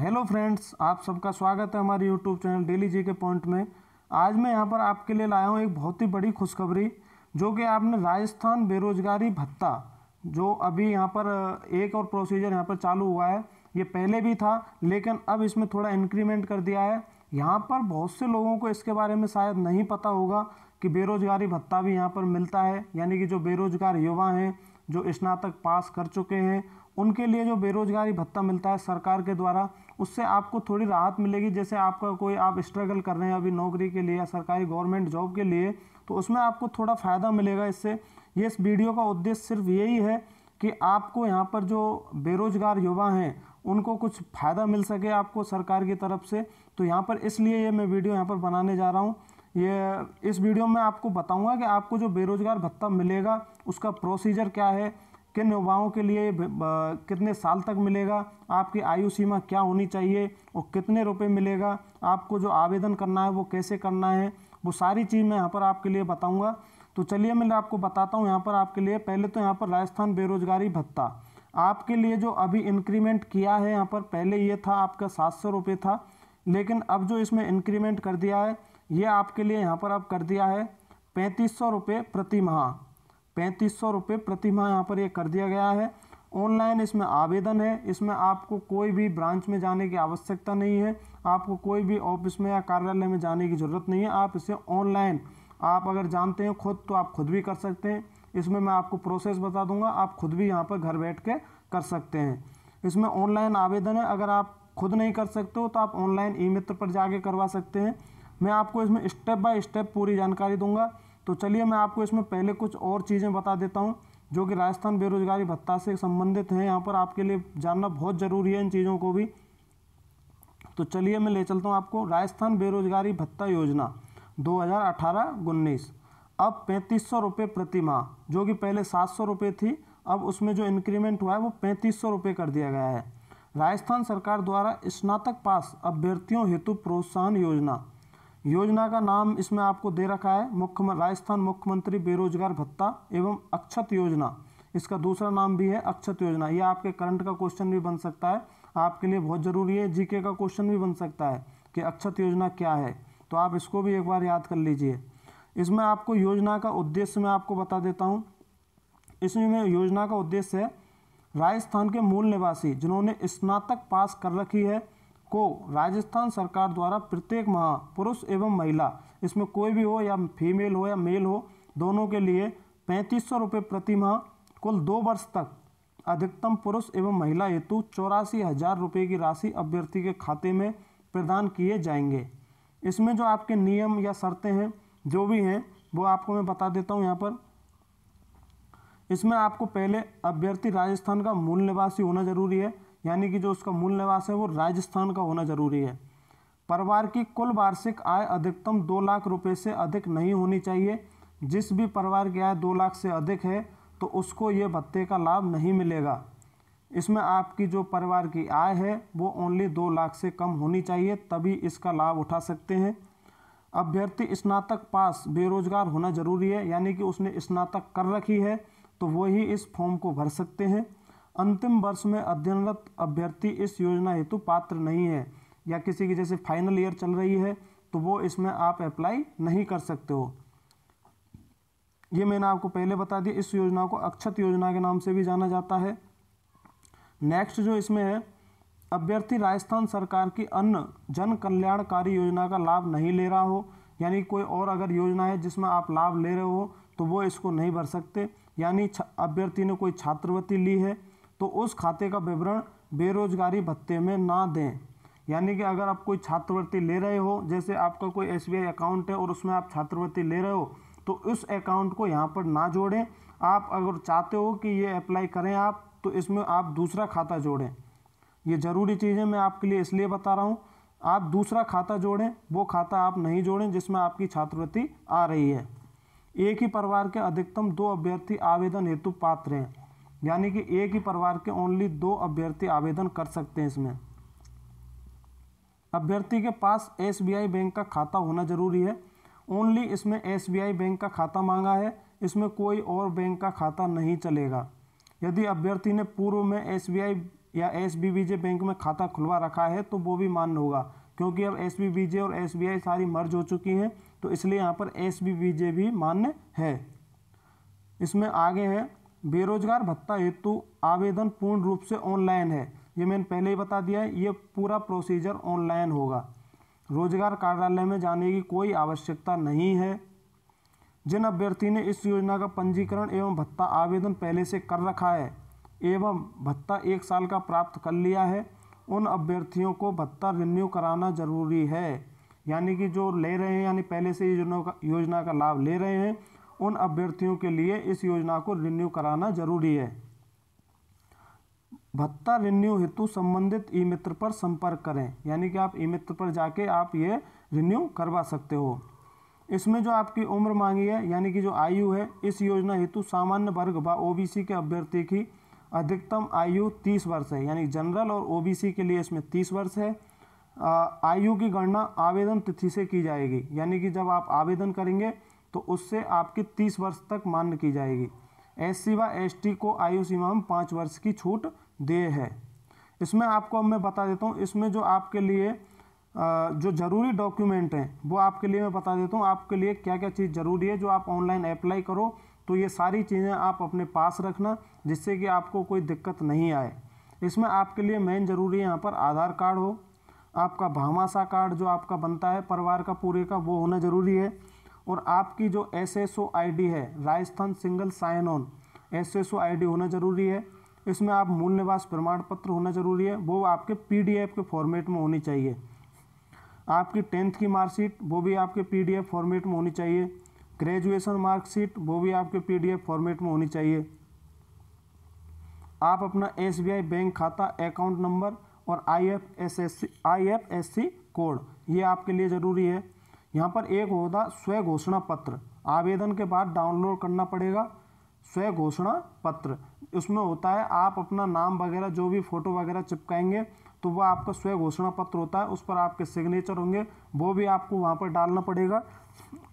hello friends आप सबका स्वागत है हमारे यूट्यूब चैनल डेली जी के पॉइंट में आज मैं यहाँ पर आपके लिए लाया हूँ एक बहुत ही बड़ी खुशखबरी जो कि आपने राजस्थान बेरोजगारी भत्ता जो अभी यहाँ पर एक और प्रोसीजर यहाँ पर चालू हुआ है ये पहले भी था लेकिन अब इसमें थोड़ा इंक्रीमेंट कर दिया है यहाँ पर बहुत से लोगों को इसके बारे में शायद नहीं पता होगा कि बेरोजगारी भत्ता भी यहाँ पर मिलता है यानी कि जो बेरोजगार युवा हैं जो स्नातक पास कर चुके हैं उनके लिए जो बेरोजगारी भत्ता मिलता है सरकार के द्वारा उससे आपको थोड़ी राहत मिलेगी जैसे आपका कोई आप स्ट्रगल कर रहे हैं अभी नौकरी के लिए या सरकारी गवर्नमेंट जॉब के लिए तो उसमें आपको थोड़ा फ़ायदा मिलेगा इससे ये इस वीडियो का उद्देश्य सिर्फ यही है कि आपको यहाँ पर जो बेरोज़गार युवा हैं उनको कुछ फ़ायदा मिल सके आपको सरकार की तरफ से तो यहाँ पर इसलिए ये मैं वीडियो यहाँ पर बनाने जा रहा हूँ ये इस वीडियो में आपको बताऊंगा कि आपको जो बेरोज़गार भत्ता मिलेगा उसका प्रोसीजर क्या है किन युवाओं के लिए कितने साल तक मिलेगा आपकी आयु सीमा क्या होनी चाहिए और कितने रुपए मिलेगा आपको जो आवेदन करना है वो कैसे करना है वो सारी चीज़ मैं यहाँ पर आपके लिए बताऊँगा तो चलिए मैं आपको बताता हूँ यहाँ पर आपके लिए पहले तो यहाँ पर राजस्थान बेरोजगारी भत्ता आपके लिए जो अभी इंक्रीमेंट किया है यहाँ पर पहले ये था आपका सात सौ रुपये था लेकिन अब जो इसमें इंक्रीमेंट कर दिया है ये आपके लिए यहाँ पर अब कर दिया है पैंतीस सौ रुपये प्रति माह पैंतीस सौ रुपये प्रतिमाह यहाँ पर ये कर दिया गया है ऑनलाइन इसमें आवेदन है इसमें आपको कोई भी ब्रांच में जाने की आवश्यकता नहीं है आपको कोई भी ऑफिस में या कार्यालय में जाने की ज़रूरत नहीं है आप इसे ऑनलाइन आप अगर जानते हैं खुद तो आप खुद भी कर सकते हैं इसमें मैं आपको प्रोसेस बता दूंगा आप खुद भी यहाँ पर घर बैठ के कर सकते हैं इसमें ऑनलाइन आवेदन है अगर आप खुद नहीं कर सकते हो तो आप ऑनलाइन ई मित्र पर जाके करवा सकते हैं मैं आपको इसमें स्टेप बाय स्टेप पूरी जानकारी दूंगा तो चलिए मैं आपको इसमें पहले कुछ और चीज़ें बता देता हूँ जो कि राजस्थान बेरोजगारी भत्ता से संबंधित हैं यहाँ पर आपके लिए जानना बहुत ज़रूरी है इन चीज़ों को भी तो चलिए मैं ले चलता हूँ आपको राजस्थान बेरोजगारी भत्ता योजना दो हज़ार अठारह उन्नीस अब पैंतीस सौ रुपये प्रति माह जो कि पहले सात सौ रुपये थी अब उसमें जो इंक्रीमेंट हुआ है वो पैंतीस सौ रुपये कर दिया गया है राजस्थान सरकार द्वारा स्नातक पास अभ्यर्थियों हेतु प्रोत्साहन योजना योजना का नाम इसमें आपको दे रखा है मुख्य राजस्थान मुख्यमंत्री बेरोजगार भत्ता एवं अक्षत योजना इसका दूसरा नाम भी है अक्षत योजना ये आपके करंट का क्वेश्चन भी बन सकता है आपके लिए बहुत ज़रूरी है जीके का क्वेश्चन भी बन सकता है कि अक्षत योजना क्या है तो आप इसको भी एक बार याद कर लीजिए इसमें आपको योजना का उद्देश्य मैं आपको बता देता हूँ इसमें योजना का उद्देश्य है राजस्थान के मूल निवासी जिन्होंने स्नातक पास कर रखी है को राजस्थान सरकार द्वारा प्रत्येक माह पुरुष एवं महिला इसमें कोई भी हो या फीमेल हो या मेल हो दोनों के लिए पैंतीस सौ रुपये प्रति माह कुल दो वर्ष तक अधिकतम पुरुष एवं महिला हेतु चौरासी हजार रुपये की राशि अभ्यर्थी के खाते में प्रदान किए जाएंगे इसमें जो आपके नियम या शर्तें हैं जो भी हैं वो आपको मैं बता देता हूँ यहाँ पर इसमें आपको पहले अभ्यर्थी राजस्थान का मूल निवासी होना जरूरी है यानी कि जो उसका मूल निवास है वो राजस्थान का होना जरूरी है परिवार की कुल वार्षिक आय अधिकतम दो लाख रुपए से अधिक नहीं होनी चाहिए जिस भी परिवार की आय दो लाख से अधिक है तो उसको ये भत्ते का लाभ नहीं मिलेगा इसमें आपकी जो परिवार की आय है वो ओनली दो लाख से कम होनी चाहिए तभी इसका लाभ उठा सकते हैं अभ्यर्थी स्नातक पास बेरोजगार होना जरूरी है यानी कि उसने स्नातक कर रखी है तो वही इस फॉर्म को भर सकते हैं अंतिम वर्ष में अध्ययनरत अभ्यर्थी इस योजना हेतु पात्र नहीं है या किसी की जैसे फाइनल ईयर चल रही है तो वो इसमें आप अप्लाई नहीं कर सकते हो ये मैंने आपको पहले बता दिया इस योजना को अक्षत योजना के नाम से भी जाना जाता है नेक्स्ट जो इसमें है अभ्यर्थी राजस्थान सरकार की अन्य जन कल्याणकारी योजना का लाभ नहीं ले रहा हो यानी कोई और अगर योजना है जिसमें आप लाभ ले रहे हो तो वो इसको नहीं भर सकते यानी अभ्यर्थी ने कोई छात्रवृत्ति ली है तो उस खाते का विवरण बेरोजगारी भत्ते में ना दें यानी कि अगर आप कोई छात्रवृत्ति ले रहे हो जैसे आपका कोई एस अकाउंट है और उसमें आप छात्रवृत्ति ले रहे हो तो उस अकाउंट को यहाँ पर ना जोड़ें आप अगर चाहते हो कि ये अप्लाई करें आप तो इसमें आप दूसरा खाता जोड़ें ये ज़रूरी चीज़ है मैं आपके लिए इसलिए बता रहा हूँ आप दूसरा खाता जोड़ें वो खाता आप नहीं जोड़ें जिसमें आपकी छात्रवृत्ति आ रही है एक ही परिवार के अधिकतम दो अभ्यर्थी आवेदन हेतु पात्र हैं यानी कि एक ही परिवार के ओनली दो अभ्यर्थी आवेदन कर सकते हैं इसमें अभ्यर्थी के पास एसबीआई बैंक का खाता होना जरूरी है ओनली इसमें एसबीआई बैंक का खाता मांगा है इसमें कोई और बैंक का खाता नहीं चलेगा यदि अभ्यर्थी ने पूर्व में एस या एस बैंक में खाता खुलवा रखा है तो वो भी मान्य होगा क्योंकि अब एस और एस सारी मर्ज हो चुकी हैं तो इसलिए यहाँ पर एस भी मान्य है इसमें आगे है बेरोजगार भत्ता हेतु आवेदन पूर्ण रूप से ऑनलाइन है ये मैंने पहले ही बता दिया है ये पूरा प्रोसीजर ऑनलाइन होगा रोजगार कार्यालय में जाने की कोई आवश्यकता नहीं है जिन अभ्यर्थी ने इस योजना का पंजीकरण एवं भत्ता आवेदन पहले से कर रखा है एवं भत्ता एक साल का प्राप्त कर लिया है उन अभ्यर्थियों को भत्ता रिन्यू कराना जरूरी है यानी कि जो ले रहे हैं यानी पहले से योजना का योजना का लाभ ले रहे हैं उन अभ्यर्थियों के लिए इस योजना को रिन्यू कराना जरूरी है भत्ता रिन्यू हेतु संबंधित ई मित्र पर संपर्क करें यानी कि आप ई मित्र पर जाके आप ये रिन्यू करवा सकते हो इसमें जो आपकी उम्र मांगी है यानी कि जो आयु है इस योजना हेतु सामान्य वर्ग व ओबीसी के अभ्यर्थी की अधिकतम आयु 30 वर्ष है यानी जनरल और ओबीसी के लिए इसमें 30 वर्ष है आयु की गणना आवेदन तिथि से की जाएगी यानी कि जब आप आवेदन करेंगे तो उससे आपकी तीस वर्ष तक मान्य की जाएगी एस सी व एस टी को आयु सीमा में पाँच वर्ष की छूट दे है इसमें आपको मैं बता देता हूँ इसमें जो आपके लिए जो ज़रूरी डॉक्यूमेंट हैं वो आपके लिए मैं बता देता हूँ आपके लिए क्या क्या चीज़ ज़रूरी है जो आप ऑनलाइन अप्लाई करो तो ये सारी चीज़ें आप अपने पास रखना जिससे कि आपको कोई दिक्कत नहीं आए इसमें आपके लिए मेन ज़रूरी यहाँ पर आधार कार्ड हो आपका भामाशा कार्ड जो आपका बनता है परिवार का पूरे का वो होना ज़रूरी है और आपकी जो S S O I D है Rajasthan single sign on S S O I D होना ज़रूरी है इसमें आप मूल निवास प्रमाण पत्र होना ज़रूरी है वो आपके पी डी एफ के फॉर्मेट में होनी चाहिए आपकी टेंथ की मार्कशीट वो भी आपके पी डी एफ फॉर्मेट में होनी चाहिए ग्रेजुएशन मार्कशीट वो भी आपके पी डी एफ फॉर्मेट में होनी चाहिए आप अपना एस बी आई बैंक खाता अकाउंट नंबर और I F S S C I F S C code ये आपके लिए ज़रूरी है यहाँ पर एक होगा स्वयं घोषणा पत्र आवेदन के बाद डाउनलोड करना पड़ेगा स्व घोषणा पत्र उसमें होता है आप अपना नाम वगैरह जो भी फ़ोटो वगैरह चिपकाएंगे तो वह आपका स्व घोषणा पत्र होता है उस पर आपके सिग्नेचर होंगे वो भी आपको वहाँ पर डालना पड़ेगा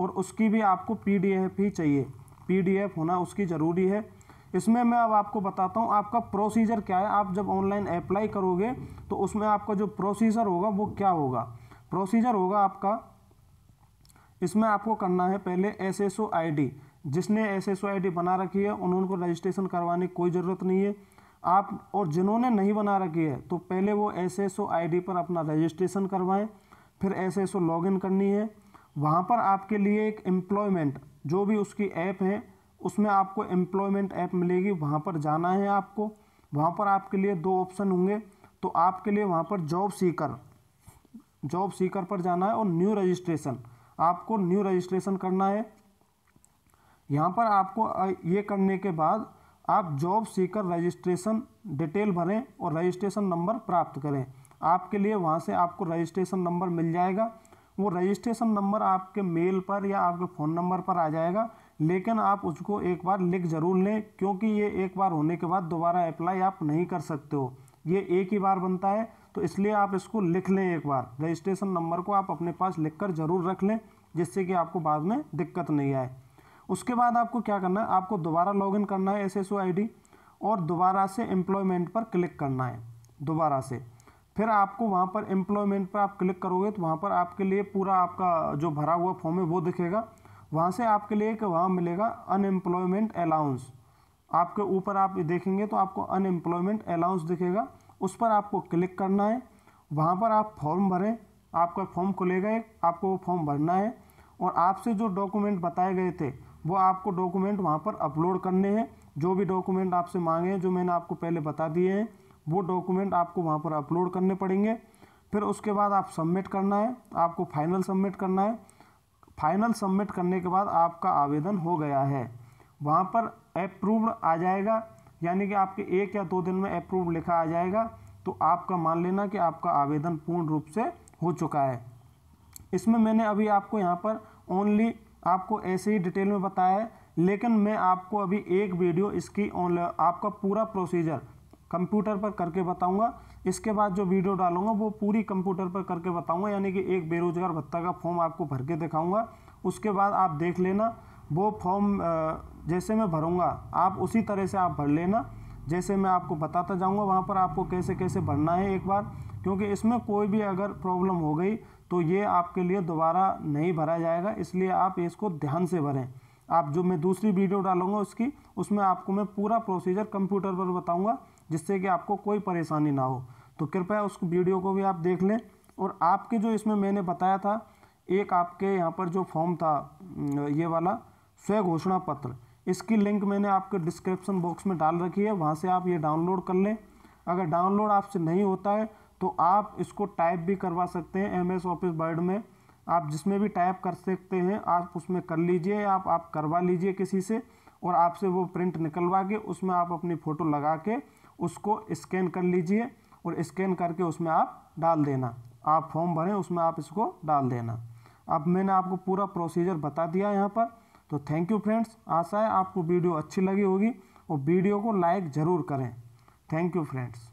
और उसकी भी आपको पी ही चाहिए पी होना उसकी ज़रूरी है इसमें मैं अब आपको बताता हूँ आपका प्रोसीजर क्या है आप जब ऑनलाइन अप्लाई करोगे तो उसमें आपका जो प्रोसीजर होगा वो क्या होगा प्रोसीजर होगा आपका इसमें आपको करना है पहले S S O I D जिसने S S O I D बना रखी है को रजिस्ट्रेशन करवाने की कोई ज़रूरत नहीं है आप और जिन्होंने नहीं बना रखी है तो पहले वो S S O I D पर अपना रजिस्ट्रेशन करवाएं फिर S S O log in करनी है वहाँ पर आपके लिए एक एम्प्लॉयमेंट जो भी उसकी ऐप है उसमें आपको एम्प्लॉयमेंट ऐप मिलेगी वहाँ पर जाना है आपको वहाँ पर आपके लिए दो ऑप्शन होंगे तो आपके लिए वहाँ पर जॉब सीकर जॉब सीकर पर जाना है और न्यू रजिस्ट्रेशन आपको न्यू रजिस्ट्रेशन करना है यहाँ पर आपको ये करने के बाद आप जॉब सीकर रजिस्ट्रेशन डिटेल भरें और रजिस्ट्रेशन नंबर प्राप्त करें आपके लिए वहाँ से आपको रजिस्ट्रेशन नंबर मिल जाएगा वो रजिस्ट्रेशन नंबर आपके मेल पर या आपके फ़ोन नंबर पर आ जाएगा लेकिन आप उसको एक बार लिख ज़रूर लें क्योंकि ये एक बार होने के बाद दोबारा अप्लाई आप नहीं कर सकते हो ये एक ही बार बनता है तो इसलिए आप इसको लिख लें एक बार रजिस्ट्रेशन नंबर को आप अपने पास लिख कर ज़रूर रख लें जिससे कि आपको बाद में दिक्कत नहीं आए उसके बाद आपको क्या करना है आपको दोबारा इन करना है एस एस और दोबारा से एम्प्लॉयमेंट पर क्लिक करना है दोबारा से फिर आपको वहाँ पर एम्प्लॉयमेंट पर आप क्लिक करोगे तो वहाँ पर आपके लिए पूरा आपका जो भरा हुआ फॉर्म है वो दिखेगा वहाँ से आपके लिए एक वहाँ मिलेगा अनएम्प्लॉयमेंट अलाउंस आपके ऊपर आप देखेंगे तो आपको अनएम्प्लॉयमेंट अलाउंस दिखेगा उस पर आपको क्लिक करना है वहाँ पर आप फॉर्म भरें आपका फॉर्म खुलेगा एक आपको वो फॉर्म भरना है और आपसे जो डॉक्यूमेंट बताए गए थे वो आपको डॉक्यूमेंट वहाँ पर अपलोड करने हैं जो भी डॉक्यूमेंट आपसे मांगे हैं जो मैंने आपको पहले बता दिए हैं वो डॉक्यूमेंट आपको वहाँ पर अपलोड करने पड़ेंगे फिर उसके बाद आप सबमिट करना है आपको फाइनल सबमिट करना है फाइनल सबमिट करने के बाद आपका आवेदन हो गया है वहाँ पर अप्रूव्ड आ जाएगा यानी कि आपके एक या दो दिन में अप्रूव लिखा आ जाएगा तो आपका मान लेना कि आपका आवेदन पूर्ण रूप से हो चुका है इसमें मैंने अभी आपको यहाँ पर ओनली आपको ऐसे ही डिटेल में बताया है लेकिन मैं आपको अभी एक वीडियो इसकी ऑनलाइन आपका पूरा प्रोसीजर कंप्यूटर पर करके बताऊंगा इसके बाद जो वीडियो डालूंगा वो पूरी कंप्यूटर पर करके बताऊंगा यानी कि एक बेरोजगार भत्ता का फॉर्म आपको भर के दिखाऊंगा उसके बाद आप देख लेना वो फॉर्म जैसे मैं भरूंगा आप उसी तरह से आप भर लेना जैसे मैं आपको बताता जाऊँगा वहाँ पर आपको कैसे कैसे भरना है एक बार क्योंकि इसमें कोई भी अगर प्रॉब्लम हो गई तो ये आपके लिए दोबारा नहीं भरा जाएगा इसलिए आप इसको ध्यान से भरें आप जो मैं दूसरी वीडियो डालूंगा उसकी उसमें आपको मैं पूरा प्रोसीजर कंप्यूटर पर बताऊंगा जिससे कि आपको कोई परेशानी ना हो तो कृपया उस वीडियो को भी आप देख लें और आपके जो इसमें मैंने बताया था एक आपके यहाँ पर जो फॉर्म था ये वाला स्वय घोषणा पत्र इसकी लिंक मैंने आपके डिस्क्रिप्शन बॉक्स में डाल रखी है वहाँ से आप ये डाउनलोड कर लें अगर डाउनलोड आपसे नहीं होता है तो आप इसको टाइप भी करवा सकते हैं एम एस ऑफिस वर्ड में आप जिसमें भी टाइप कर सकते हैं आप उसमें कर लीजिए आप आप करवा लीजिए किसी से और आपसे वो प्रिंट निकलवा के उसमें आप अपनी फ़ोटो लगा के उसको स्कैन कर लीजिए और स्कैन करके उसमें आप डाल देना आप फॉर्म भरें उसमें आप इसको डाल देना अब मैंने आपको पूरा प्रोसीजर बता दिया यहाँ पर तो थैंक यू फ्रेंड्स आशा है आपको वीडियो अच्छी लगी होगी और वीडियो को लाइक ज़रूर करें थैंक यू फ्रेंड्स